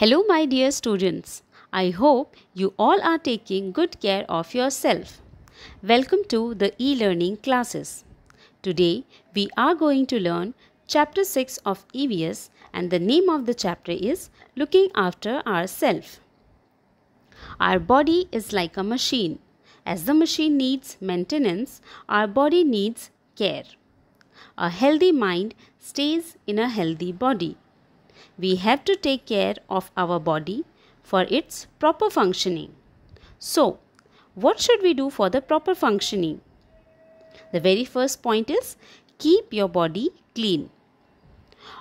Hello my dear students. I hope you all are taking good care of yourself. Welcome to the e-learning classes. Today we are going to learn chapter 6 of EVS and the name of the chapter is Looking After Ourself. Our body is like a machine. As the machine needs maintenance, our body needs care. A healthy mind stays in a healthy body we have to take care of our body for its proper functioning. So, what should we do for the proper functioning? The very first point is keep your body clean.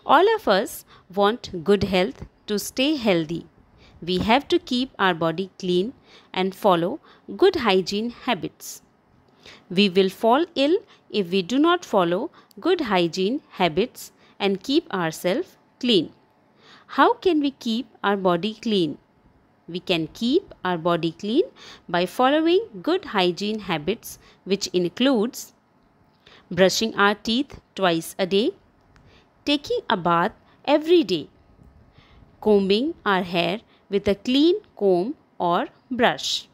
All of us want good health to stay healthy. We have to keep our body clean and follow good hygiene habits. We will fall ill if we do not follow good hygiene habits and keep ourselves clean. How can we keep our body clean? We can keep our body clean by following good hygiene habits which includes brushing our teeth twice a day, taking a bath every day, combing our hair with a clean comb or brush,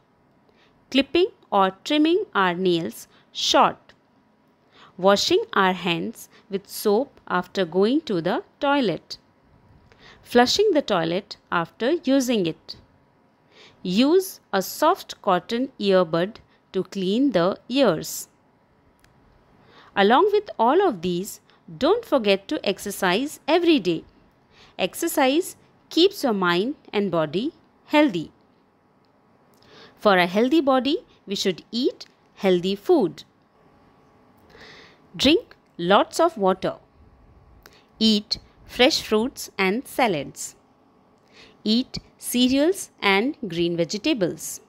clipping or trimming our nails short, washing our hands with soap after going to the toilet flushing the toilet after using it. Use a soft cotton earbud to clean the ears. Along with all of these, don't forget to exercise every day. Exercise keeps your mind and body healthy. For a healthy body, we should eat healthy food. Drink lots of water. Eat fresh fruits and salads. Eat cereals and green vegetables.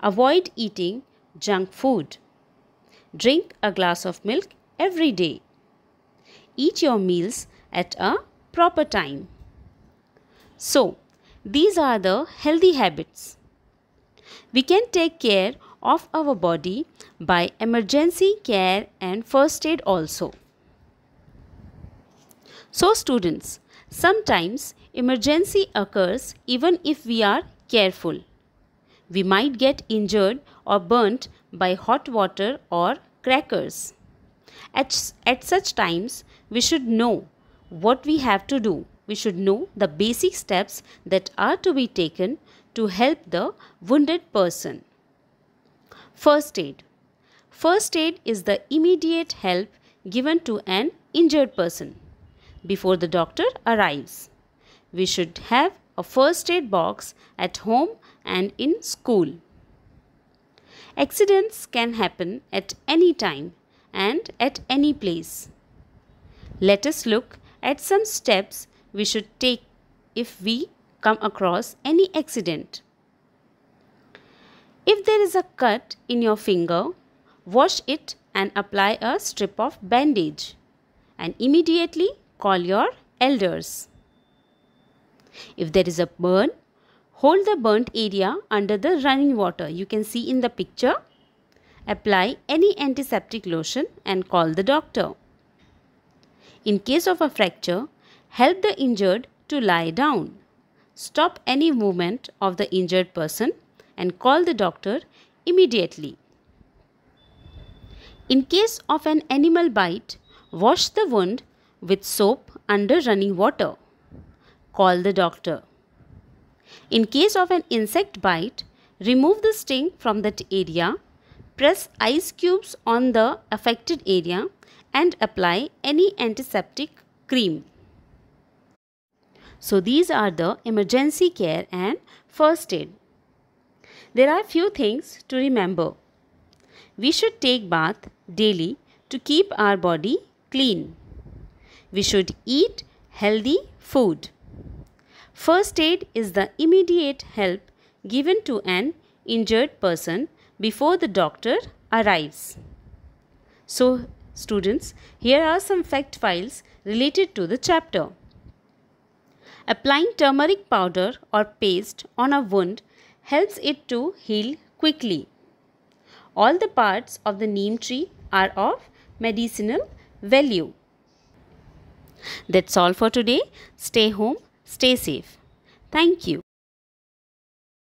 Avoid eating junk food. Drink a glass of milk every day. Eat your meals at a proper time. So, these are the healthy habits. We can take care of our body by emergency care and first aid also. So students, sometimes emergency occurs even if we are careful. We might get injured or burnt by hot water or crackers. At, at such times, we should know what we have to do. We should know the basic steps that are to be taken to help the wounded person. First aid. First aid is the immediate help given to an injured person before the doctor arrives. We should have a first aid box at home and in school. Accidents can happen at any time and at any place. Let us look at some steps we should take if we come across any accident. If there is a cut in your finger, wash it and apply a strip of bandage and immediately call your elders. If there is a burn, hold the burnt area under the running water. You can see in the picture. Apply any antiseptic lotion and call the doctor. In case of a fracture, help the injured to lie down. Stop any movement of the injured person and call the doctor immediately. In case of an animal bite, wash the wound with soap under running water. Call the doctor. In case of an insect bite, remove the sting from that area, press ice cubes on the affected area and apply any antiseptic cream. So these are the emergency care and first aid. There are few things to remember. We should take bath daily to keep our body clean we should eat healthy food. First aid is the immediate help given to an injured person before the doctor arrives. So, students, here are some fact files related to the chapter. Applying turmeric powder or paste on a wound helps it to heal quickly. All the parts of the neem tree are of medicinal value. That's all for today. Stay home, stay safe. Thank you.